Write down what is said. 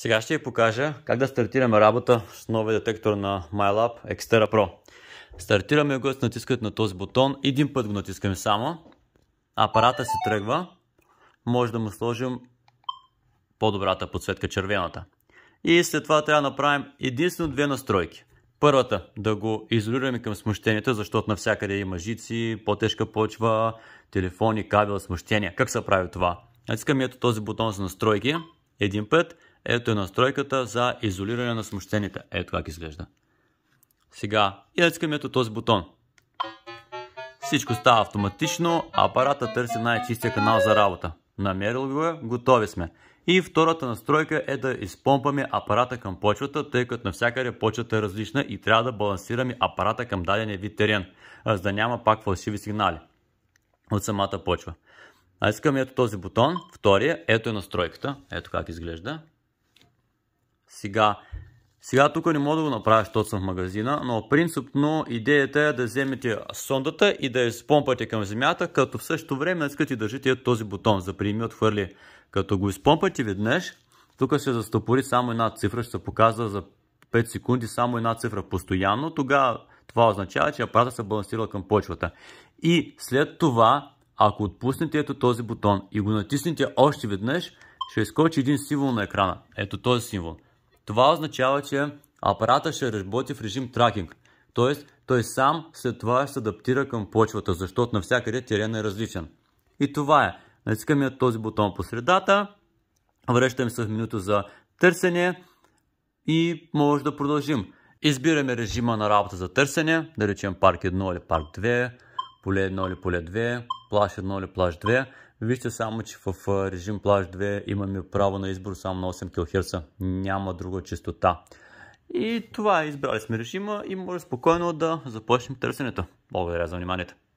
Сега ще ви покажа как да стартираме работа с новия детектор на MyLab Xterra Pro. Стартираме го с натискането на този бутон. Един път го натискаме само. Апарата се тръгва. Може да му сложим по-добрата подсветка, червената. И след това трябва да направим единствено две настройки. Първата, да го изолираме към смущението, защото навсякъде има жици, по-тежка почва, телефони, кабел, смущения. Как се прави това? Натискаме ето този бутон за настройки един път. Ето е настройката за изолиране на смущените. Ето как изглежда. Сега и натискаме ето този бутон. Всичко става автоматично, апарата търси най-чистия канал за работа. Намерил го е, готови сме. И втората настройка е да изпомпаме апарата към почвата, тъй като навсякъде почвата е различна и трябва да балансираме апарата към дадения вид терен, за да няма пак фалшиви сигнали от самата почва искам ето този бутон. Втория. Ето е настройката. Ето как изглежда. Сега, сега тук не мога да го направя, защото съм в магазина, но принципно идеята е да вземете сондата и да я изпомпате към земята, като в същото време искате да държите ето този бутон за приеми отхвърли. Като го изпомпате веднъж, тук ще застопори само една цифра, ще се показва за 5 секунди само една цифра постоянно, тогава това означава, че апарата се балансира към почвата. И след това ако отпуснете ето този бутон и го натиснете още веднъж, ще изкочи един символ на екрана. Ето този символ. Това означава, че апарата ще работи в режим тракинг. Т.е. той сам след това ще се адаптира към почвата, защото навсякъде терен е различен. И това е. Натискаме този бутон по средата, връщаме се в менюто за търсене и може да продължим. Избираме режима на работа за търсене, да речем парк 1 или парк 2, поле 1 или поле 2, плаж 1 или плаж 2. Вижте само, че в режим плаж 2 имаме право на избор само на 8 кГц. Няма друга частота. И това е, избрали сме режима и може спокойно да започнем търсенето. Благодаря за вниманието.